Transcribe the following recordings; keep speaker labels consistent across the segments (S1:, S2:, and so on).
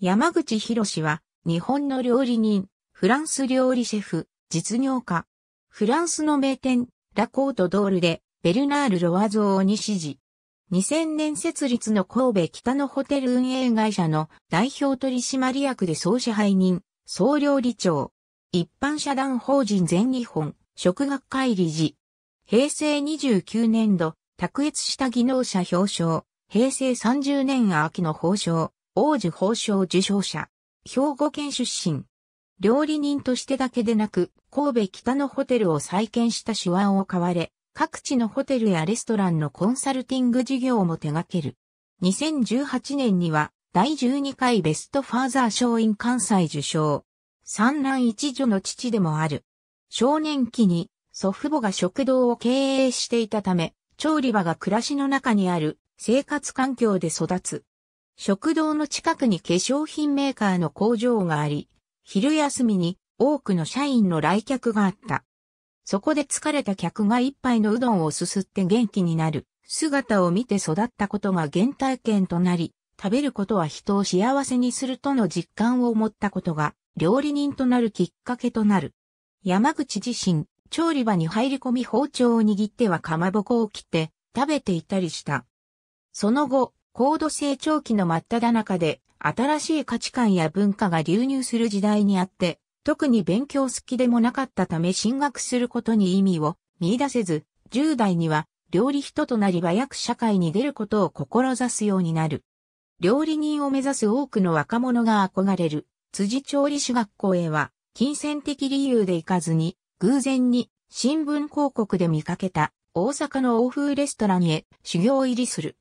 S1: 山口博は、日本の料理人、フランス料理シェフ、実業家。フランスの名店、ラコートドールで、ベルナール・ロワゾーに指示。2000年設立の神戸北のホテル運営会社の代表取締役で総支配人、総料理長。一般社団法人全日本、食学会理事。平成29年度、卓越した技能者表彰。平成30年秋の報奨。王子法章受賞者。兵庫県出身。料理人としてだけでなく、神戸北のホテルを再建した手腕を買われ、各地のホテルやレストランのコンサルティング事業も手掛ける。2018年には、第12回ベストファーザー賞員関西受賞。三男一女の父でもある。少年期に祖父母が食堂を経営していたため、調理場が暮らしの中にある生活環境で育つ。食堂の近くに化粧品メーカーの工場があり、昼休みに多くの社員の来客があった。そこで疲れた客が一杯のうどんをすすって元気になる姿を見て育ったことが原体験となり、食べることは人を幸せにするとの実感を持ったことが料理人となるきっかけとなる。山口自身、調理場に入り込み包丁を握ってはかまぼこを切って食べていたりした。その後、高度成長期の真っ只中で、新しい価値観や文化が流入する時代にあって、特に勉強好きでもなかったため進学することに意味を見出せず、10代には料理人となり早く社会に出ることを志すようになる。料理人を目指す多くの若者が憧れる辻調理師学校へは金銭的理由で行かずに偶然に新聞広告で見かけた大阪の欧風レストランへ修行入りする。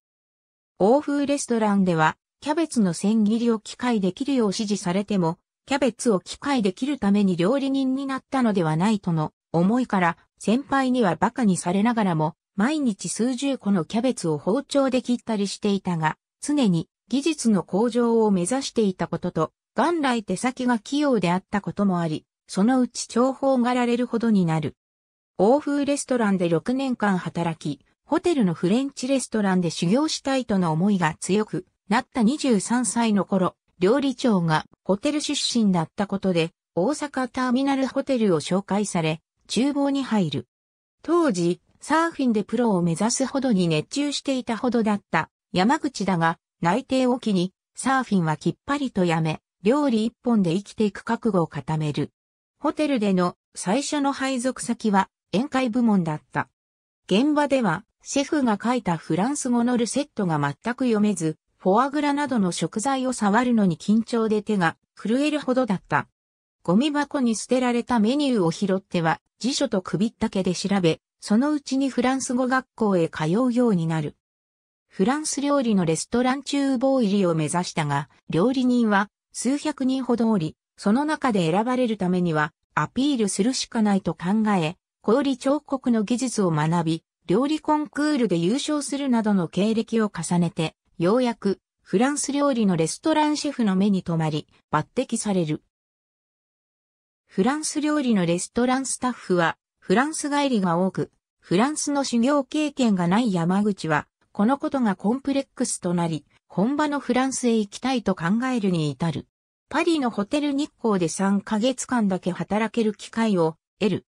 S1: 欧風レストランでは、キャベツの千切りを機械で切るよう指示されても、キャベツを機械で切るために料理人になったのではないとの思いから、先輩には馬鹿にされながらも、毎日数十個のキャベツを包丁で切ったりしていたが、常に技術の向上を目指していたことと、元来手先が器用であったこともあり、そのうち重宝がられるほどになる。欧風レストランで6年間働き、ホテルのフレンチレストランで修行したいとの思いが強くなった23歳の頃、料理長がホテル出身だったことで、大阪ターミナルホテルを紹介され、厨房に入る。当時、サーフィンでプロを目指すほどに熱中していたほどだった山口だが、内定を機に、サーフィンはきっぱりとやめ、料理一本で生きていく覚悟を固める。ホテルでの最初の配属先は宴会部門だった。現場ではシェフが書いたフランス語のルセットが全く読めず、フォアグラなどの食材を触るのに緊張で手が震えるほどだった。ゴミ箱に捨てられたメニューを拾っては辞書と首ったけで調べ、そのうちにフランス語学校へ通うようになる。フランス料理のレストラン厨房入りを目指したが、料理人は数百人ほどおり、その中で選ばれるためにはアピールするしかないと考え、氷彫刻の技術を学び、料理コンクールで優勝するなどの経歴を重ねて、ようやくフランス料理のレストランシェフの目に留まり、抜擢される。フランス料理のレストランスタッフは、フランス帰りが多く、フランスの修行経験がない山口は、このことがコンプレックスとなり、本場のフランスへ行きたいと考えるに至る。パリのホテル日光で3ヶ月間だけ働ける機会を得る。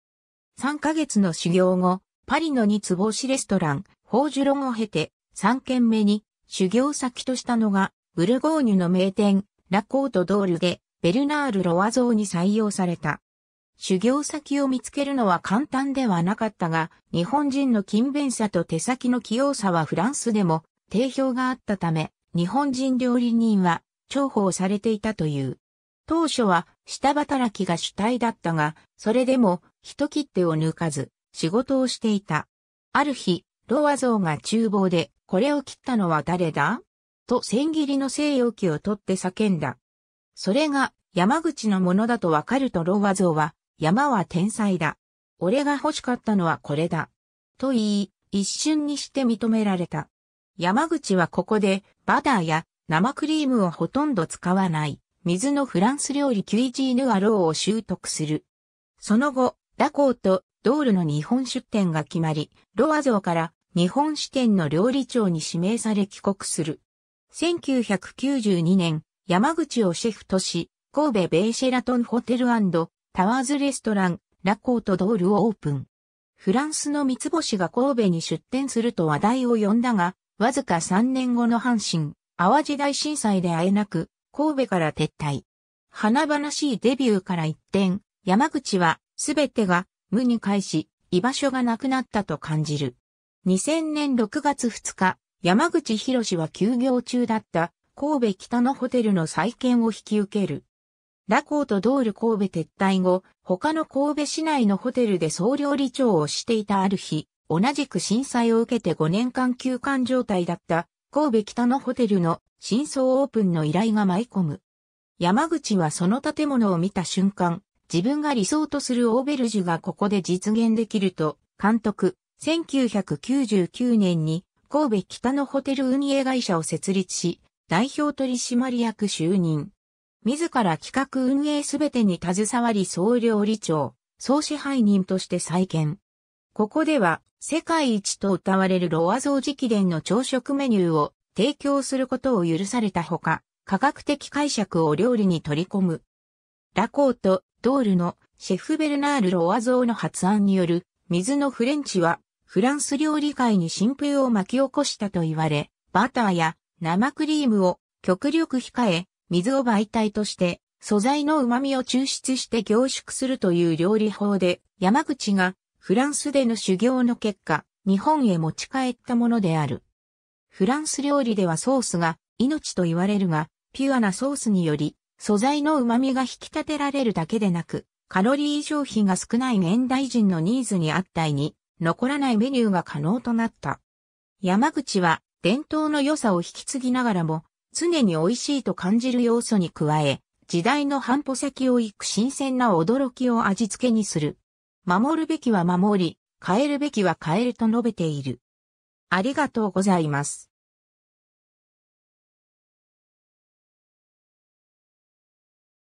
S1: 3ヶ月の修行後、パリの二つ星レストラン、ホージュロンを経て、三軒目に修行先としたのが、ブルゴーニュの名店、ラコート・ドールで、ベルナール・ロワゾに採用された。修行先を見つけるのは簡単ではなかったが、日本人の勤勉さと手先の器用さはフランスでも定評があったため、日本人料理人は重宝されていたという。当初は下働きが主体だったが、それでも一切手を抜かず、仕事をしていた。ある日、ロアゾーが厨房で、これを切ったのは誰だと千切りの西洋機を取って叫んだ。それが山口のものだとわかるとロアゾーは、山は天才だ。俺が欲しかったのはこれだ。と言い、一瞬にして認められた。山口はここで、バターや生クリームをほとんど使わない、水のフランス料理キュイジーヌアローを習得する。その後、ダコーとドールの日本出店が決まり、ロア像から日本支店の料理長に指名され帰国する。1992年、山口をシェフとし、神戸ベイシェラトンホテルタワーズレストラン、ラコートドールをオープン。フランスの三つ星が神戸に出店すると話題を呼んだが、わずか3年後の阪神、淡路大震災で会えなく、神戸から撤退。華々しいデビューから一転、山口はすべてが無に返し、居場所がなくなったと感じる。2000年6月2日、山口博士は休業中だった神戸北のホテルの再建を引き受ける。ラコーとドール神戸撤退後、他の神戸市内のホテルで総料理長をしていたある日、同じく震災を受けて5年間休館状態だった神戸北のホテルの新装オープンの依頼が舞い込む。山口はその建物を見た瞬間、自分が理想とするオーベルジュがここで実現できると、監督、1999年に神戸北のホテル運営会社を設立し、代表取締役就任。自ら企画運営すべてに携わり総料理長、総支配人として再建。ここでは、世界一と謳われるロアゾ直伝の朝食メニューを提供することを許されたほか、科学的解釈を料理に取り込む。ラコート、ドールのシェフ・ベルナール・ロアゾーの発案による水のフレンチはフランス料理界に新風を巻き起こしたと言われ、バターや生クリームを極力控え、水を媒体として素材の旨味を抽出して凝縮するという料理法で、山口がフランスでの修行の結果、日本へ持ち帰ったものである。フランス料理ではソースが命と言われるが、ピュアなソースにより素材の旨味が引き立てられるだけでなく、カロリー消費が少ない現代人のニーズに合ったに残らないメニューが可能となった。山口は伝統の良さを引き継ぎながらも、常に美味しいと感じる要素に加え、時代の半歩先を行く新鮮な驚きを味付けにする。守るべきは守り、変えるべきは変えると述べている。ありがとうございます。